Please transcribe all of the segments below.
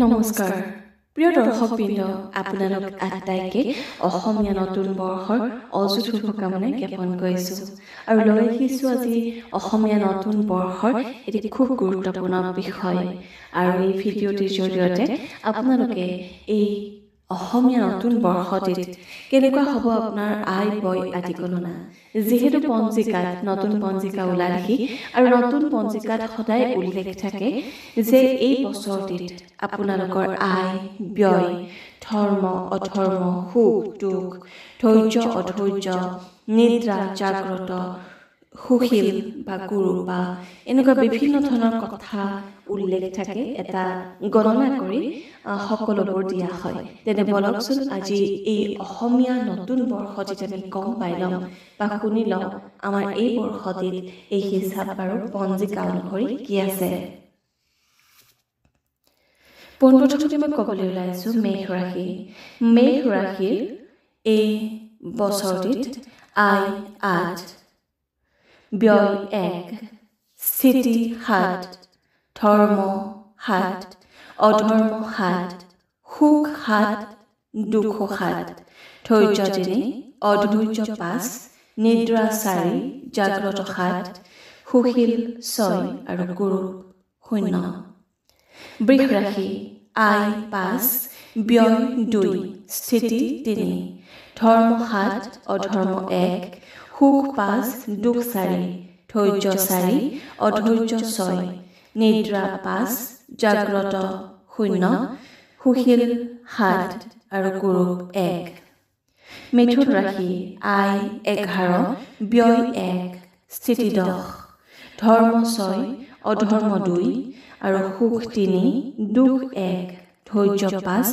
নমস্কাৰ প্ৰিয় দৰ্শক বৃন্দ আপোনালোক আটাইকে অসমীয়া নতুন বৰ্ষৰ অযুত শুভকামনা জ্ঞাপন কৰিছোঁ আৰু লৈ আহিছোঁ আজি অসমীয়া নতুন বৰ্ষৰ এটি খুব গুৰুত্বপূৰ্ণ বিষয় আৰু এই ভিডিঅ'টিৰ জৰিয়তে আপোনালোকে এই অসমীয়া নতুন বৰ্ষটিত কেনেকুৱা হ'ব আপোনাৰ আই বয় আদি গণনা যিহেতু পঞ্জিকাত নতুন পঞ্জিকা ওলালহি আৰু নতুন পঞ্জিকাত সদায় উল্লেখ থাকে যে এই বছৰটিত আপোনালোকৰ আই ব্যয় ধৰ্ম অধৰ্ম সুখ দুখ ধৈৰ্য অধৈৰ্য নিদ্ৰা জাগ্ৰত সুশীল বা গুৰু বা এনেকুৱা বিভিন্ন ধৰণৰ কথা উল্লেখ থাকে এটা গণনা কৰি সকলোবোৰ দিয়া হয় তেনে বলকচোন আজি এই অসমীয়া নতুন বৰ্ষত যেতিয়া আমি গম পাই লওঁ বা শুনি লওঁ আমাৰ এই বৰ্ষটিত এই হিচাপ আৰু পঞ্জিকা অনুসৰি কি আছে পোনপ্ৰথমতে মই ক'বলৈ ওলাইছো মেঘ ৰাশি মেঘ ৰাশিৰ এই বছৰটিত আই আঠ বিয়ৰি এক স্থিতি সাত ধৰ্ম সাত অধৰ্ম সাত সুখ সাত দুখ সাত ধৈৰ্য তিনি অধৈৰ্য পাঁচ নিদ্ৰা চাৰি জাগ্ৰত সাত সুশীল ছয় আৰু গুৰু শূন্য বৃহ ৰাশি আই পাঁচ ব্যয় দুই স্থিতি তিনি ধৰ্ম সাত অধৰ্ম এক সুখ পাঁচ দুখ চাৰি ধৈৰ্য চাৰি অধৈৰ্য ছয় নিদ্ৰা পাঁচ জাগ্ৰত শূন্য সুশীল সাত আৰু গুৰু এক মিথুন ৰাশি আই এঘাৰ ব্যয় এক স্থিতি দহ ধৰ্ম ছয় অধৰ্ম দুই আৰু সুখ তিনি দুখ এক ধৈৰ্য পাঁচ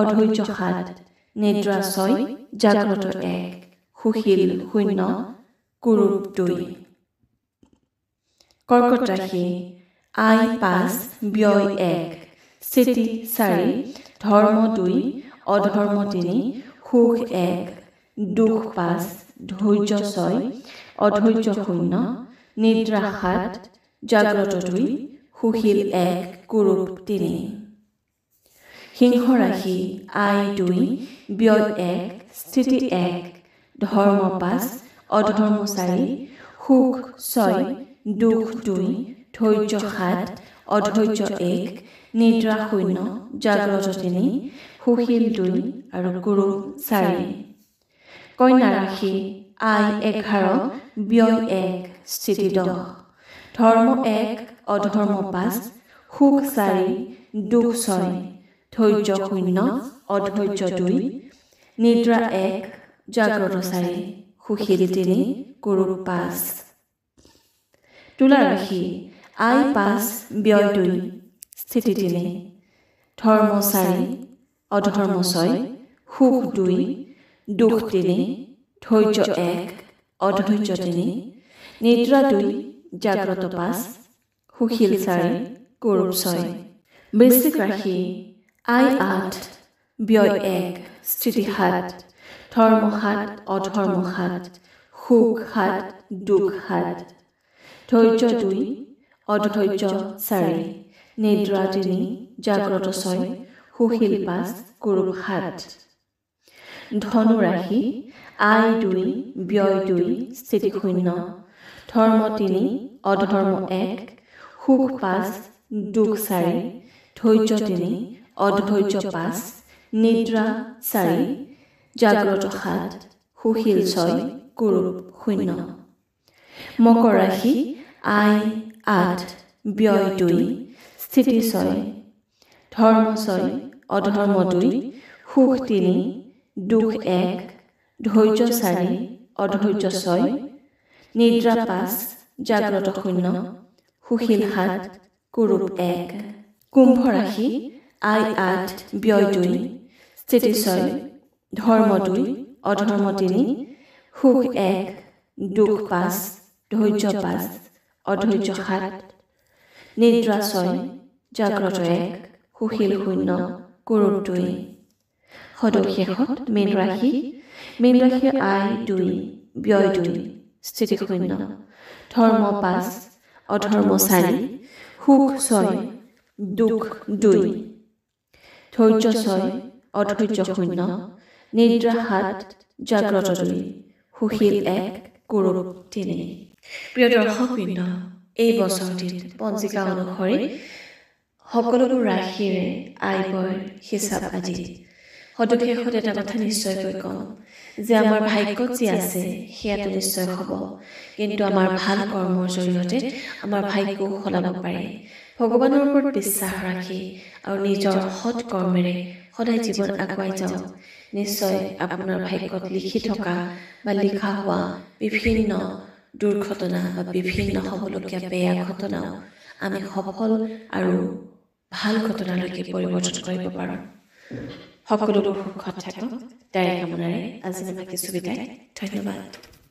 অধৈৰ্য সাত নিদ্ৰা ছয় জাগ্ৰত এক সুশীল শূন্য কুৰূপ দুই কৰ্কট ৰাশি আই পাঁচ ব্যয় এক স্থিতি চাৰি ধৰ্ম দুই অধৰ্ম তিনি সুখ এক দুখ পাঁচ ধৈৰ্য ছয় অধৈৰ্য শূন্য নিদ্ৰা সাত জাগ্ৰত দুই সুশীল এক কুৰুপ তিনি সিংহ ৰাশি আই দুই ব্যয় এক স্থিতি এক ধৰ্ম পাঁচ অধৰ্ম চাৰি সুখ ছয় দুখ দুই ধৈৰ্য সাত অধৈৰ্য এক নিদ্ৰা শূন্য জাগ্ৰত তিনি সুশীল দুই আৰু গুৰু চাৰি কন্যা ৰাশি আই এঘাৰ ব্যয় এক স্থিতি দহ ধৰ্ম এক অধৰ্ম পাঁচ সুখ চাৰি দুখ ছয় ধৈৰ্য শূন্য অধৈৰ্য দুই নিদ্ৰা এক জাগ্ৰত চাৰি সুশীল তিনি গুৰু পাঁচ তোলা ৰাশি আই পাঁচ ব্যয় দুই স্থিতি তিনি ধৰ্ম চাৰি অধৰ্ম ছয় সুখ দুই দুখ তিনি ধৈৰ্য এক অধৈৰ্য তিনি নিদ্ৰা দুই জাগ্ৰত পাঁচ সুশীল চাৰি গৌৰৱ ছয় বৃশ্চিক ৰাশি আই আঠ ব্যয় এক স্থিতি সাত ধৰ্ম হাত অধৰ্ম হাত সুখ সাত দুখ হাত ধৈৰ্য দুই অধৈৰ্য চাৰি নিদ্ৰা তিনি জাগ্ৰত ছয় সুশীল পাঁচ গুৰু সাত ধনু ৰাশি আয় দুই ব্যয় দুই স্থিতি শূন্য ধৰ্ম তিনি অধৰ্ম এক সুখ পাঁচ দুখ চাৰি ধৈৰ্য তিনি অধৈৰ্য পাঁচ নিদ্ৰা চাৰি জাগ্ৰত সাত সুশীল ছয় কুৰূপ শূন্য মকৰ ৰাশি আই আঠ ব্যয় দুই স্থিতি ছয় ধৰ্ম ছয় অধৰ্ম দুই সুখ তিনি দুখ এক ধৈৰ্য চাৰি অধৈৰ্য ছয় নিদ্ৰা পাঁচ জাগ্ৰত শূন্য সুশীল সাত কুৰূপ এক কুম্ভ ৰাশি আই আঠ ব্যয় দুই স্থিতি ছয় ধৰ্ম দুই অধৰ্ম তিনি সুখ এক দুখ পাঁচ ধৈৰ্য পাঁচ অধৈৰ্য সাত নিদ্ৰা ছয় জাগ্ৰত এক সুশীল শূন্য কুৰুৰ দুই সদশেষত মীন ৰাশি মীন ৰাশি আই দুই ব্যয় দুই স্থিতি শূন্য ধৰ্ম পাঁচ অধৰ্ম চাৰি সুখ ছয় দুখ দুই ধৈৰ্য ছয় অধৈৰ্য শূন্য নিদ্ৰা সাত জাগ্ৰতনী সুশীল এক গৌৰৱ তিনি প্ৰিয় দৰ্শকবৃন্দ এই বছৰটিত পঞ্জিকা অনুসৰি সকলোবোৰ ৰাশিৰে আই বয় হিচাপ আজি সদশেষত এটা কথা নিশ্চয়কৈ কওঁ যে আমাৰ ভাগ্যত যি আছে সেয়াটো নিশ্চয় হ'ব কিন্তু আমাৰ ভাল কৰ্মৰ জৰিয়তে আমাৰ ভাগ্যও সলাব পাৰে ভগৱানৰ ওপৰত বিশ্বাস ৰাখি আৰু নিজৰ সৎ কৰ্মেৰে সদায় জীৱন আগুৱাই যাওঁ নিশ্চয় আপোনাৰ ভাগ্যত লিখি থকা বা লিখা হোৱা বিভিন্ন দুৰ্ঘটনা বা বিভিন্ন হ'বলগীয়া বেয়া ঘটনাও আমি সফল আৰু ভাল ঘটনালৈকে পৰিৱৰ্তন কৰিব পাৰোঁ সকলোবোৰ সুখত থাকক তাৰে কামনাৰে আজি আমাক কিছু বিদায় ধন্যবাদ